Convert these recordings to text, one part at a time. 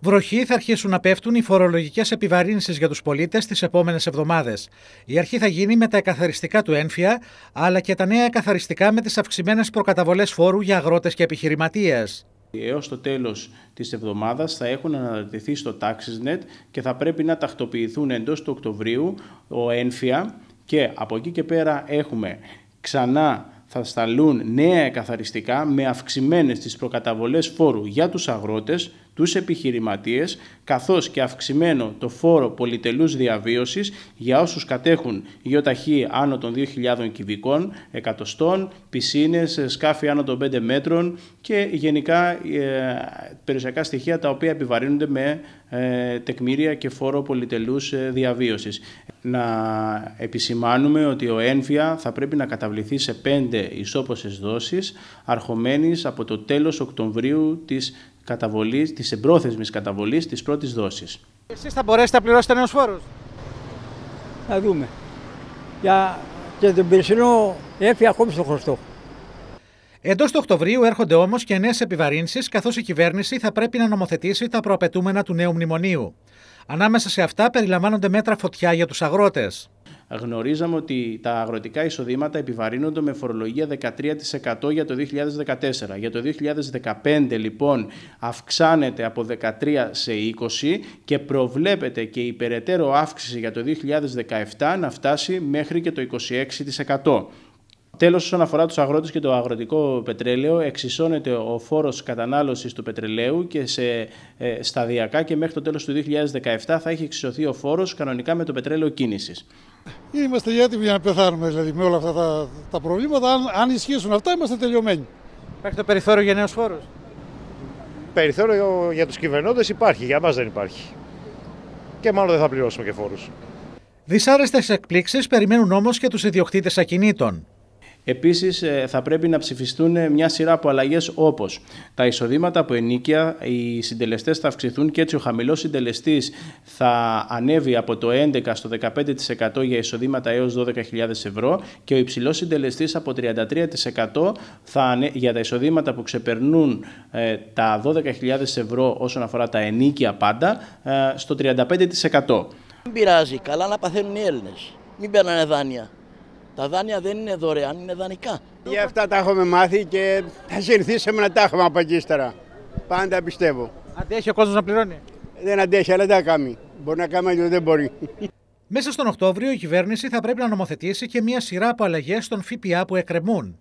Βροχή θα αρχίσουν να πέφτουν οι φορολογικές επιβαρύνσεις για τους πολίτες τις επόμενες εβδομάδες. Η αρχή θα γίνει με τα εκαθαριστικά του ένφια, αλλά και τα νέα εκαθαριστικά με τις αυξημένες προκαταβολές φόρου για αγρότες και επιχειρηματίες. Έως το τέλος της εβδομάδας θα έχουν αναρτηθεί στο TaxisNet και θα πρέπει να τακτοποιηθούν εντός του Οκτωβρίου ο ένφια και από εκεί και πέρα έχουμε ξανά θα σταλούν νέα εκαθαριστικά με αυξημένες τις προκαταβολές φόρου για τους αγρότες, τους επιχειρηματίες, καθώς και αυξημένο το φόρο πολυτελούς διαβίωσης για όσους κατέχουν γεωταχή άνω των 2.000 κυβικών εκατοστών, πισίνες, σκάφη άνω των 5 μέτρων και γενικά ε, περιουσιακά στοιχεία τα οποία επιβαρύνονται με ε, τεκμήρια και φόρο πολυτελούς ε, διαβίωσης. Να επισημάνουμε ότι ο ένφια θα πρέπει να καταβληθεί σε 5 ισόποσες δόσεις αρχομένης από το τέλος Οκτωβρίου της καταβολής, της εμπρόθεσμης καταβολής της πρώτης δόσης. Εσείς θα μπορέσετε να πληρώσετε φόρους. Θα δούμε. Για, και τον περσινό έφυγε ακόμη στο χρωστό. Εντός του Οκτωβρίου έρχονται όμως και νέες επιβαρύνσεις, καθώς η κυβέρνηση θα πρέπει να νομοθετήσει τα προαπαιτούμενα του νέου μνημονίου. Ανάμεσα σε αυτά περιλαμβάνονται μέτρα φωτιά για τους αγρότες γνωρίζαμε ότι τα αγροτικά εισοδήματα επιβαρύνονται με φορολογία 13% για το 2014. Για το 2015 λοιπόν αυξάνεται από 13% σε 20% και προβλέπεται και η περαιτέρω αύξηση για το 2017 να φτάσει μέχρι και το 26%. Τέλος, όσον αφορά τους αγρότες και το αγροτικό πετρέλαιο, εξισώνεται ο φόρος κατανάλωσης του πετρελαίου και σε, ε, σταδιακά και μέχρι το τέλος του 2017 θα έχει εξισωθεί ο φόρος κανονικά με το πετρέλαιο κίνησης. Είμαστε έτοιμοι για να πεθάνουμε δηλαδή, με όλα αυτά τα, τα προβλήματα. Αν, αν ισχύσουν αυτά, είμαστε τελειωμένοι. Υπάρχει το περιθώριο για νέους φόρου. Περιθώριο για τους κυβερνώντες υπάρχει, για μας δεν υπάρχει. Και μάλλον δεν θα πληρώσουμε και φόρους. Δυσάρεστες εκπλήξεις περιμένουν όμως και τους ιδιοκτήτες ακινήτων. Επίσης ε, θα πρέπει να ψηφιστούν ε, μια σειρά από αλλαγές όπως τα εισοδήματα από ενίκεια, οι συντελεστές θα αυξηθούν και έτσι ο χαμηλός συντελεστής θα ανέβει από το 11% στο 15% για εισοδήματα έως 12.000 ευρώ και ο υψηλός συντελεστής από 33% θα, για τα εισοδήματα που ξεπερνούν ε, τα 12.000 ευρώ όσον αφορά τα ενίκεια πάντα στο 35%. Μην πειράζει, καλά να παθαίνουν οι Έλληνες. Μην παίρνουν δάνεια. Τα δάνεια δεν είναι δωρεάν, είναι δανεικά. Για αυτά τα έχουμε μάθει και θα συνηθίσαμε να τα έχουμε από εκεί ύστερα. Πάντα πιστεύω. Αντέχει ο κόσμος να πληρώνει. Δεν αντέχει, αλλά δεν τα κάνει. Μπορεί να κάνει, αλλά δεν μπορεί. Μέσα στον Οκτώβριο η κυβέρνηση θα πρέπει να νομοθετήσει και μία σειρά από αλλαγέ στον ΦΠΑ που εκκρεμούν.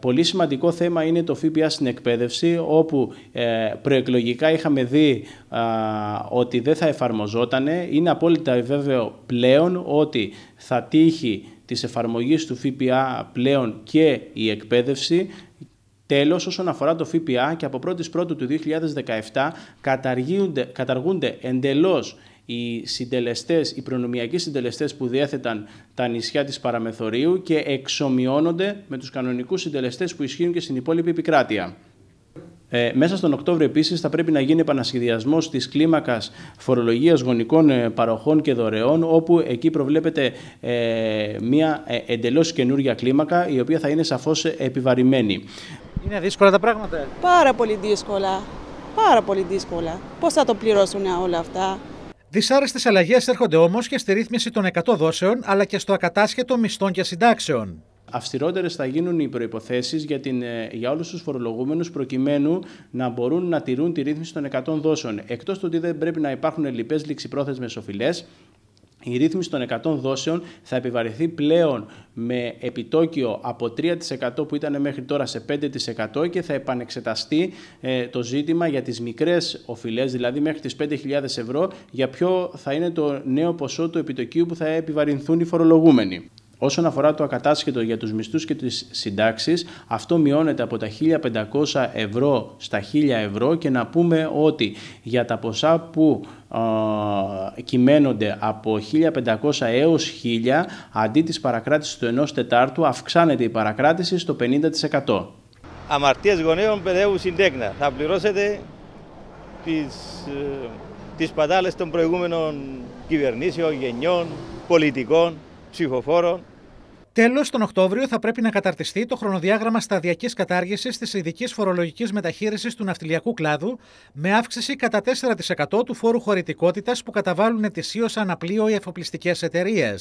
Πολύ σημαντικό θέμα είναι το ΦΠΑ στην εκπαίδευση, όπου ε, προεκλογικά είχαμε δει ότι δεν θα εφαρμοζόταν. Είναι απόλυτα βέβαιο πλέον ότι θα τύχει της εφαρμογής του ΦΠΑ πλέον και η εκπαίδευση Τέλος, όσον αφορά το ΦΠΑ και από 1η Πρώτου του 2017 καταργούνται, εντελώς εντελώς οι συντελεστές, οι προνομιακοί συντελεστές που διέθεταν τα νησιά της Παραμεθωρίου και εξομοιώνονται με τους κανονικούς συντελεστές που ισχύουν και στην υπόλοιπη επικράτεια. Ε, μέσα στον Οκτώβριο επίσης θα πρέπει να γίνει επανασχεδιασμός της κλίμακας φορολογίας γονικών ε, παροχών και δωρεών, όπου εκεί προβλέπεται ε, μια ε, εντελώς καινούργια κλίμακα, η οποία θα είναι σαφώς επιβαρημένη. Είναι δύσκολα τα πράγματα. Πάρα πολύ δύσκολα. Πάρα πολύ δύσκολα. Πώς θα το πληρώσουν όλα αυτά. Δυσάρεστες αλλαγές έρχονται όμως και στη ρύθμιση των 100 δόσεων αλλά και στο ακατάσχετο μισθών και συντάξεων. Αυστηρότερες θα γίνουν οι προϋποθέσεις για, την, ε, για όλους τους φορολογούμενους προκειμένου να μπορούν να τηρούν τη ρύθμιση των 100 δόσεων. Εκτός του ότι δεν πρέπει να υπάρχουν λοιπές ληξιπρόθεσμες οφειλές, η ρύθμιση των 100 δόσεων θα επιβαρυνθεί πλέον με επιτόκιο από 3% που ήταν μέχρι τώρα σε 5% και θα επανεξεταστεί ε, το ζήτημα για τις μικρές οφειλές, δηλαδή μέχρι τις 5.000 ευρώ, για ποιο θα είναι το νέο ποσό του επιτοκίου που θα επιβαρυνθούν οι φορολογούμενοι. Όσον αφορά το ακατάσχετο για τους μισθούς και τις συντάξεις, αυτό μειώνεται από τα 1.500 ευρώ στα 1.000 ευρώ και να πούμε ότι για τα ποσά που ε, κυμαίνονται από 1.500 έως 1.000, αντί της παρακράτησης του 1 τετάρτου αυξάνεται η παρακράτηση στο 50%. Αμαρτίες γονέων παιδεύου συντέκνα. Θα πληρώσετε τις, ε, τις πατάλες των προηγούμενων κυβερνήσεων, γενιών, πολιτικών ψηφοφόρων. Τέλος, τον Οκτώβριο θα πρέπει να καταρτιστεί το χρονοδιάγραμμα σταδιακής κατάργησης της ειδικής φορολογικής μεταχείρισης του ναυτιλιακού κλάδου, με αύξηση κατά 4% του φόρου χωρητικότητας που καταβάλουν ετησίως αναπλοίο οι εφοπλιστικές εταιρείες.